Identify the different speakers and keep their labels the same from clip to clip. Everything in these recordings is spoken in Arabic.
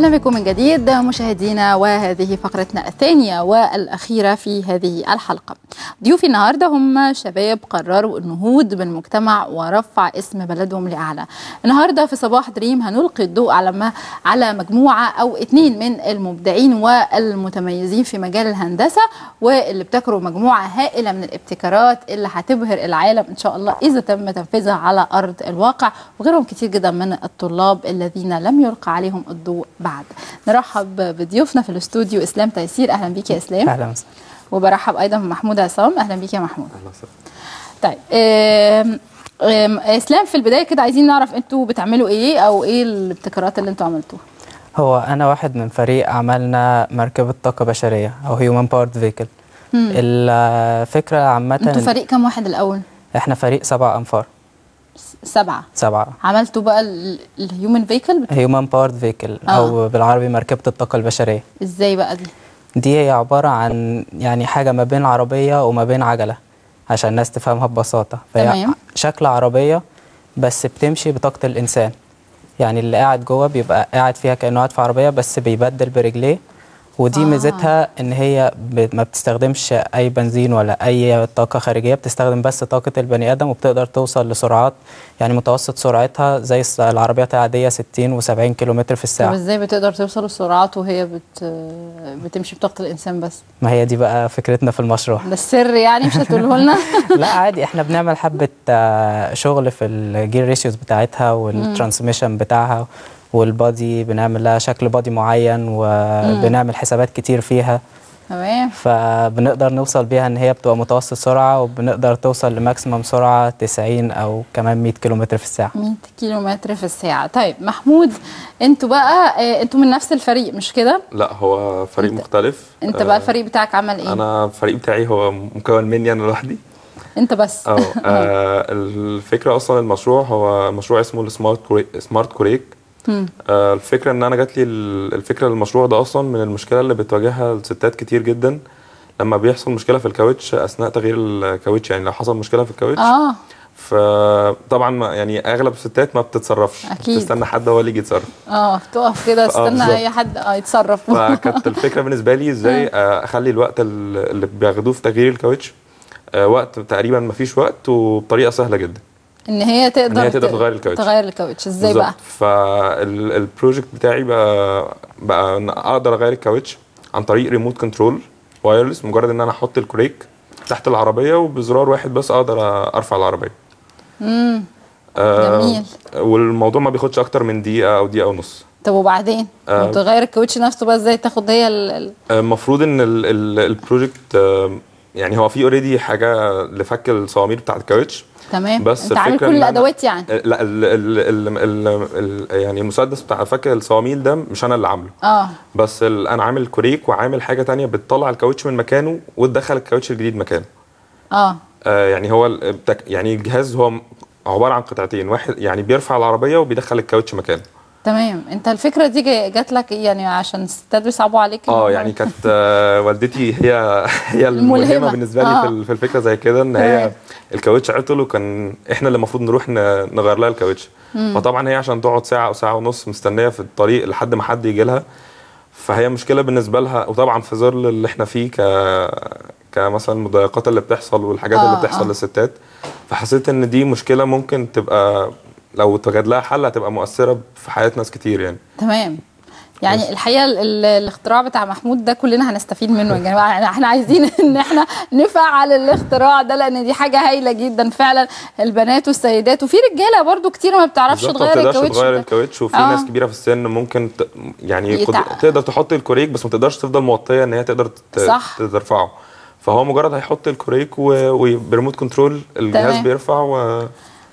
Speaker 1: أهلا بكم من جديد مشاهدينا وهذه فقرتنا الثانية والأخيرة في هذه الحلقة ضيوفي النهاردة هم شباب قرروا النهوض بالمجتمع ورفع اسم بلدهم لأعلى النهاردة في صباح دريم هنلقي الضوء على على مجموعة أو اتنين من المبدعين والمتميزين في مجال الهندسة واللي ابتكروا مجموعة هائلة من الابتكارات اللي هتبهر العالم إن شاء الله إذا تم تنفيذها على أرض الواقع وغيرهم كتير جدا من الطلاب الذين لم يلقى عليهم الضوء بعد بعد نرحب بضيوفنا في الاستوديو اسلام تيسير اهلا بيك يا اسلام اهلا وسهلا وبرحب ايضا بمحمود عصام اهلا بيك يا محمود اهلا وسهلا طيب آم آم اسلام في البدايه كده عايزين نعرف انتوا بتعملوا ايه او ايه الابتكارات اللي انتوا عملتوها
Speaker 2: هو انا واحد من فريق عملنا مركبه طاقه بشريه او هيومن باورد فيكل الفكره عامه انتوا فريق
Speaker 1: كام واحد الاول
Speaker 2: احنا فريق سبع انفار سبعة سبعة
Speaker 1: عملتوا بقى الهيومن فيكل
Speaker 2: هيومن باورد فيكل او بالعربي مركبة الطاقة البشرية
Speaker 1: ازاي بقى دي؟
Speaker 2: دي هي عبارة عن يعني حاجة ما بين عربية وما بين عجلة عشان الناس تفهمها ببساطة فهي تمام. شكل عربية بس بتمشي بطاقة الإنسان يعني اللي قاعد جوه بيبقى قاعد فيها كأنه قاعد في عربية بس بيبدل برجليه ودي آه. ميزتها ان هي ما بتستخدمش اي بنزين ولا اي طاقه خارجيه بتستخدم بس طاقه البني ادم وبتقدر توصل لسرعات يعني متوسط سرعتها زي العربيات العاديه 60 و70 كيلومتر في الساعه طب
Speaker 1: ازاي بتقدر توصل لسرعات وهي بت... بتمشي بطاقه الانسان بس
Speaker 2: ما هي دي بقى فكرتنا في المشروع
Speaker 1: ده السر يعني مش هتقوله لنا
Speaker 2: لا عادي احنا بنعمل حبه آه، شغل في الجير ريشيوز بتاعتها والترانسميشن بتاعها والبادي بنعمل لها شكل بادي معين وبنعمل حسابات كتير فيها تمام فبنقدر نوصل بيها ان هي بتبقى متوسط سرعه وبنقدر توصل لماكسيمم سرعه 90 او كمان 100 كيلومتر في الساعه 100
Speaker 1: كيلومتر في الساعه طيب محمود انتوا بقى آه، انتوا من نفس الفريق مش كده
Speaker 3: لا هو فريق انت مختلف انت بقى
Speaker 1: الفريق آه، بتاعك عمل ايه
Speaker 3: انا الفريق بتاعي هو مكون مني انا لوحدي انت بس اه الفكره اصلا المشروع هو مشروع اسمه السمارت سمارت كوريك آه، الفكره ان انا جات لي الفكره للمشروع ده اصلا من المشكله اللي بتواجهها الستات كتير جدا لما بيحصل مشكله في الكاوتش اثناء تغيير الكاوتش يعني لو حصل مشكله في الكاوتش اه فطبعا يعني اغلب الستات ما بتتصرفش اكيد بتستنى حد هو اللي يجي يتصرف
Speaker 1: اه تقف كده آه، تستنى اي حد اه يتصرف
Speaker 3: فكانت الفكره بالنسبه لي ازاي آه. اخلي الوقت اللي بياخدوه في تغيير الكاوتش وقت تقريبا ما فيش وقت وبطريقه سهله جدا
Speaker 1: ان هي تقدر ان هي تقدر تغير الكاوتش تغير الكاوتش ازاي بقى
Speaker 3: فالبروجكت بتاعي بقى بقى ان اقدر اغير الكاوتش عن طريق ريموت كنترول وايرلس مجرد ان انا احط الكريك تحت العربيه وبزرار واحد بس اقدر ارفع العربيه امم آه جميل والموضوع ما بياخدش اكتر من دقيقه او دقيقه ونص
Speaker 1: طب وبعدين آه وتغير الكاوتش نفسه بقى ازاي تاخد هي آه،
Speaker 3: المفروض ان البروجكت يعني هو في اوريدي حاجه لفك الصواميل بتاعه الكاوتش
Speaker 1: تمام بس انت عامل كل الادوات يعني
Speaker 3: لا الـ الـ الـ الـ يعني المسدس بتاع فك الصواميل ده مش انا اللي عامله اه بس انا عامل كوريك وعامل حاجه تانية بتطلع الكاوتش من مكانه وتدخل الكاوتش الجديد مكانه اه, آه يعني هو يعني الجهاز هو عباره عن قطعتين واحد يعني بيرفع العربيه وبيدخل الكاوتش مكانه
Speaker 1: تمام انت الفكره دي جات لك ايه؟ يعني عشان الستات بيصعبوا عليك اه يعني
Speaker 3: كانت آه، والدتي هي هي الملهمه, بالنسبه لي آه. في الفكره زي كده ان هي الكاوتش عطل وكان احنا اللي المفروض نروح نغير لها الكاوتش فطبعا هي عشان تقعد ساعه او ساعه ونص مستنيه في الطريق لحد ما حد يجي لها فهي مشكله بالنسبه لها وطبعا في ظل اللي احنا فيه ك كمثلا المضايقات اللي بتحصل والحاجات آه اللي بتحصل آه. للستات فحسيت ان دي مشكله ممكن تبقى لو اتجد لها حل هتبقى مؤثره في حياه ناس كتير يعني
Speaker 1: تمام يعني بس. الحقيقه الاختراع بتاع محمود ده كلنا هنستفيد منه يا جماعه يعني احنا عايزين ان احنا نفعل الاختراع ده لان دي حاجه هايله جدا فعلا البنات والسيدات وفي رجاله برضو كتير ما بتعرفش تغير الكاوتش تغير
Speaker 3: الكاوتش وفي آه. ناس كبيره في السن ممكن ت... يعني يتع... تقدر تحط الكوريك بس ما تقدرش تفضل موطيه ان هي تقدر ت... صح. ترفعه فهو مجرد هيحط الكوريك و... وبريموت كنترول الجهاز تمام. بيرفع و...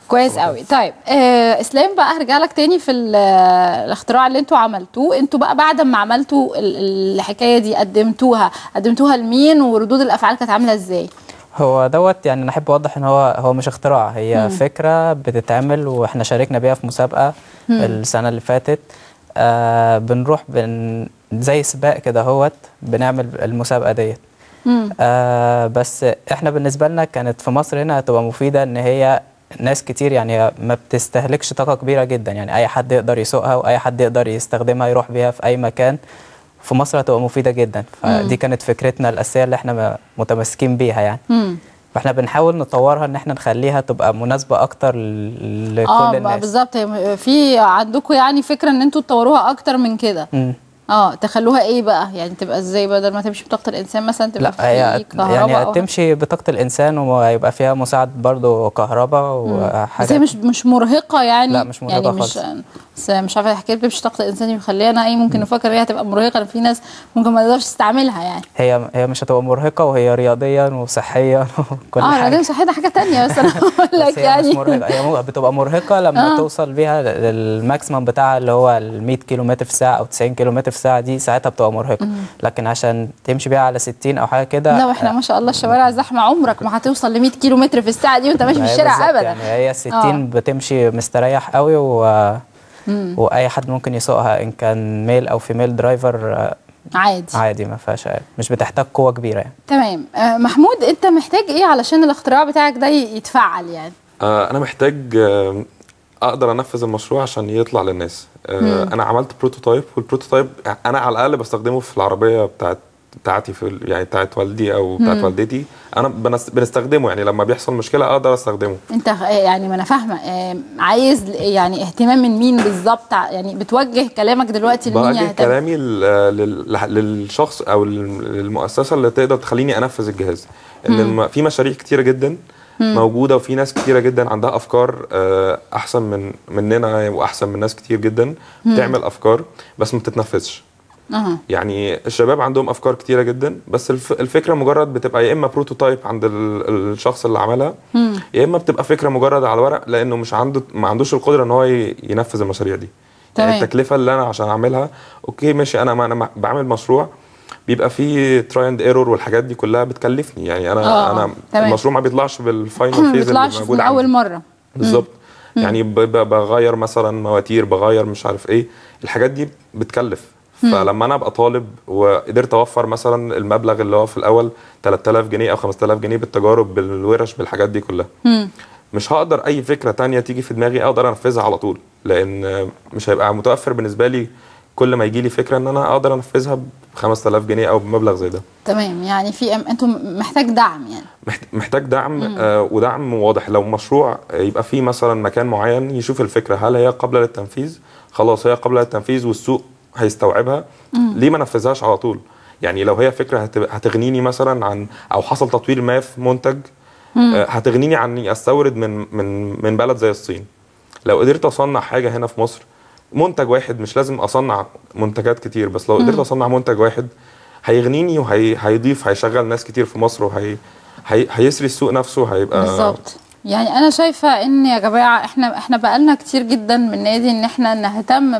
Speaker 1: كويس قوي طيب آه اسلام بقى هرجع لك تاني في آه، الاختراع اللي انتوا عملتوه انتوا بقى بعد ما عملتوا الحكايه دي قدمتوها قدمتوها لمين وردود الافعال كانت عامله ازاي
Speaker 2: هو دوت يعني انا احب اوضح ان هو هو مش اختراع هي مم. فكره بتتعمل واحنا شاركنا بيها في مسابقه مم. السنه اللي فاتت آه بنروح بن زي سباق كده هوت بنعمل المسابقه ديت آه بس احنا بالنسبه لنا كانت في مصر هنا هتبقى مفيده ان هي ناس كتير يعني ما بتستهلكش طاقه كبيره جدا يعني اي حد يقدر يسوقها واي حد يقدر يستخدمها يروح بيها في اي مكان في مصر هتبقى مفيده جدا فدي كانت فكرتنا الاساسيه اللي احنا متمسكين بيها يعني مم. فاحنا بنحاول نطورها ان احنا نخليها تبقى مناسبه اكتر لكل آه الناس اه بالظبط
Speaker 1: يعني في عندكم يعني فكره ان انتوا تطوروها اكتر من كده اه تخلوها ايه بقى يعني تبقى ازاي بدل ما تمشي بطاقه الانسان مثلا تبقى لا هي يعني
Speaker 2: تمشي بطاقه الانسان وهيبقى فيها مساعد برضو كهرباء وحاجه بس هي مش
Speaker 1: مش مرهقه يعني لا مش مرهقه يعني خالص مش مش عارفه حكايه بتمشي بطاقه الانسان انا ايه ممكن نفكر هي هتبقى مرهقه في ناس ممكن ما تقدرش تستعملها يعني
Speaker 2: هي هي مش هتبقى مرهقه وهي رياضيا وصحيا وكل آه حاجه اه
Speaker 1: وصحيا ده حاجه ثانيه بس انا بقول لك يعني مش مرهقه
Speaker 2: هي بتبقى مرهقه لما آه. توصل بيها للماكسيمم بتاعها اللي هو ال 100 متر في الساعه او 90 متر الساعه دي ساعتها بتبقى مرهقه لكن عشان تمشي بيها على 60 او حاجه كده لا
Speaker 1: احنا ما شاء الله الشوارع زحمه عمرك ما هتوصل ل 100 كيلو متر في الساعه دي وانت ماشي في الشارع ابدا يعني
Speaker 2: هي 60 آه. بتمشي مستريح قوي و واي حد ممكن يسوقها ان كان ميل او فيميل درايفر آه، عادي عادي ما فيهاش مش بتحتاج قوه كبيره يعني
Speaker 1: تمام آه محمود انت محتاج ايه علشان الاختراع بتاعك ده يتفعل يعني
Speaker 3: آه انا محتاج آه اقدر انفذ المشروع عشان يطلع للناس آه، انا عملت بروتوتايب والبروتوتايب انا على الاقل بستخدمه في العربيه بتاعت بتاعتي في يعني بتاعت والدي او بتاعت والدتي انا بنستخدمه يعني لما بيحصل مشكله اقدر استخدمه
Speaker 1: انت آه، يعني ما انا فاهمه آه، عايز يعني اهتمام من مين بالظبط يعني بتوجه كلامك دلوقتي لمين يعني
Speaker 3: كلامي للشخص او للمؤسسه اللي تقدر تخليني انفذ الجهاز ان في مشاريع كتيره جدا موجوده وفي ناس كتيره جدا عندها افكار آه، احسن من مننا واحسن من ناس كتير جدا بتعمل افكار بس ما بتتنفذش أه. يعني الشباب عندهم افكار كتيره جدا بس الفكره مجرد بتبقى يا اما بروتوتايب عند الشخص اللي عملها يا اما بتبقى فكره مجرد على ورق لانه مش عنده ما عندوش القدره ان هو ينفذ المشاريع دي يعني تمام. يعني التكلفه اللي انا عشان اعملها اوكي ماشي انا انا بعمل مشروع بيبقى في تراي اند ايرور والحاجات دي كلها بتكلفني يعني انا أوه. آه، انا تمام. المشروع ما بيطلعش بالفاينل فيز اللي موجود من اول مره بالظبط يعني بغير مثلا مواتير بغير مش عارف ايه الحاجات دي بتكلف فلما انا ابقى طالب وقدرت اوفر مثلا المبلغ اللي هو في الاول 3000 جنيه او 5000 جنيه بالتجارب بالورش بالحاجات دي كلها مش هقدر اي فكره تانية تيجي في دماغي اقدر انفذها على طول لان مش هيبقى متوفر بالنسبه لي كل ما يجي لي فكره ان انا اقدر انفذها ب 5000 جنيه او بمبلغ زي ده
Speaker 1: تمام يعني في أم... انتم محتاج دعم يعني
Speaker 3: محتاج دعم مم. آه ودعم واضح لو مشروع يبقى فيه مثلا مكان معين يشوف الفكره هل هي قابله للتنفيذ خلاص هي قابله للتنفيذ والسوق هيستوعبها مم. ليه ما نفذهاش على طول يعني لو هي فكره هتغنيني مثلا عن او حصل تطوير ما في منتج آه هتغنيني عن استورد من من من بلد زي الصين لو قدرت اصنع حاجه هنا في مصر منتج واحد مش لازم اصنع منتجات كتير بس لو قدرت اصنع منتج واحد هيغنيني وهيضيف وهي... هيشغل ناس كتير في مصر وهي هيسري السوق نفسه هيبقى بالظبط
Speaker 1: يعني انا شايفه ان يا جماعه احنا احنا بقالنا كتير جدا من نادي ان احنا نهتم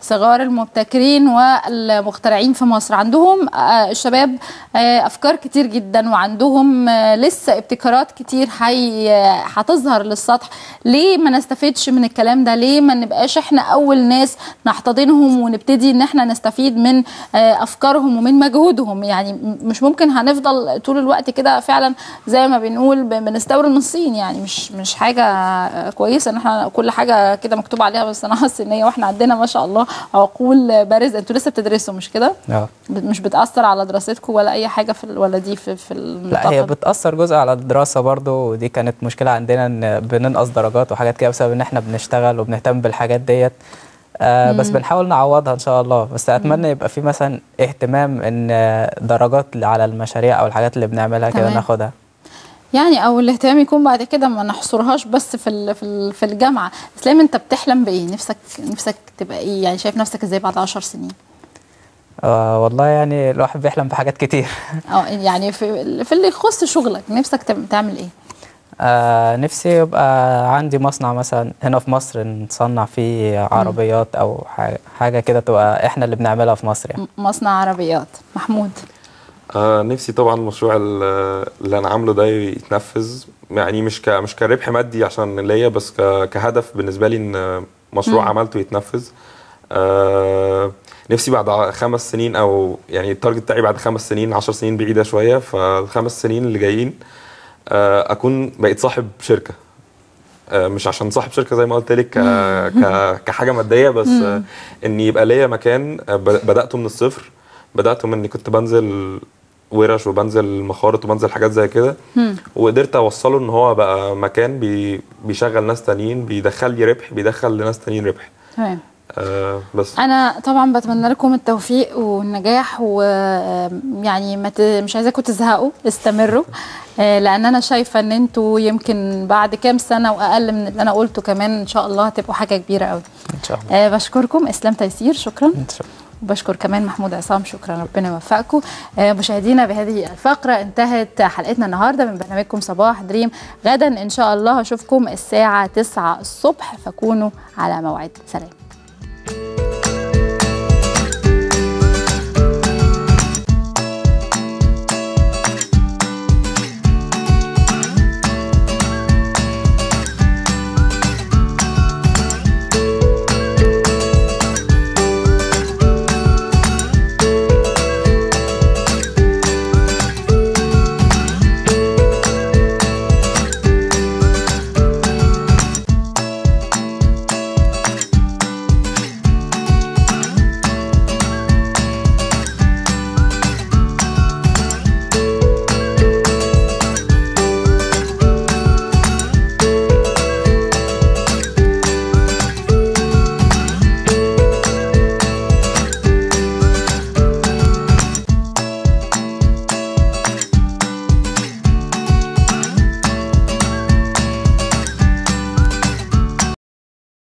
Speaker 1: بصغار المبتكرين والمخترعين في مصر عندهم آه، الشباب آه، افكار كتير جدا وعندهم آه، لسه ابتكارات كتير حي هتظهر للسطح ليه ما نستفدش من الكلام ده ليه ما نبقاش احنا اول ناس نحتضنهم ونبتدي ان احنا نستفيد من افكارهم ومن مجهودهم يعني مش ممكن هنفضل طول الوقت كده فعلا زي ما بنقول بنستورد من الصين يعني يعني مش مش حاجه آه، كويسه ان احنا كل حاجه كده مكتوب عليها بالصناعه الصينيه واحنا عندنا ما شاء الله عقول بارزه انتوا لسه بتدرسوا مش كده؟ اه مش بتاثر على دراستكم ولا اي حاجه في ولا دي في في لا
Speaker 2: هي بتاثر جزء على الدراسه برضو ودي كانت مشكله عندنا ان بننقص درجات وحاجات كده بسبب ان احنا بنشتغل وبنهتم بالحاجات ديت آه بس بنحاول نعوضها ان شاء الله بس اتمنى يبقى في مثلا اهتمام ان درجات على المشاريع او الحاجات اللي بنعملها كده ناخدها
Speaker 1: يعني او الاهتمام يكون بعد كده ما نحصرهاش بس في في في الجامعه اسلام انت بتحلم بايه نفسك نفسك تبقى ايه يعني شايف نفسك ازاي بعد 10 سنين
Speaker 2: آه والله يعني الواحد بيحلم بحاجات كتير
Speaker 1: اه يعني في في اللي يخص شغلك نفسك تعمل ايه
Speaker 2: آه نفسي يبقى عندي مصنع مثلا هنا في مصر نصنع فيه عربيات او حاجه كده تبقى احنا اللي بنعملها في مصر يعني.
Speaker 1: مصنع عربيات محمود
Speaker 3: آه نفسي طبعا المشروع اللي انا عامله ده يتنفذ يعني مش مش كربح مادي عشان ليا بس كهدف بالنسبه لي ان مشروع مم. عملته يتنفذ آه نفسي بعد خمس سنين او يعني التارجت بتاعي بعد خمس سنين عشر سنين بعيده شويه فالخمس سنين اللي جايين آه اكون بقيت صاحب شركه آه مش عشان صاحب شركه زي ما قلت لك كحاجه ماديه بس آه ان يبقى ليا مكان آه، بداته من الصفر بداته من اني كنت بنزل ورش وبنزل مخارط وبنزل حاجات زي كده وقدرت اوصله ان هو بقى مكان بي بيشغل ناس تانيين بيدخل لي ربح بيدخل لناس تانيين ربح تمام آه بس
Speaker 1: انا طبعا بتمنى لكم التوفيق والنجاح ويعني مش عايزاكم تزهقوا استمروا آه لان انا شايفه ان انتوا يمكن بعد كام سنه واقل من اللي انا قلته كمان ان شاء الله هتبقوا حاجه كبيره قوي ان شاء الله آه بشكركم اسلام تيسير شكرا ان شاء الله وبشكر كمان محمود عصام شكرا ربنا يوفقكم آه، مشاهدينا بهذه الفقره انتهت حلقتنا النهارده من برنامجكم صباح دريم غدا ان شاء الله هشوفكم الساعه 9 الصبح فكونوا على موعد سلام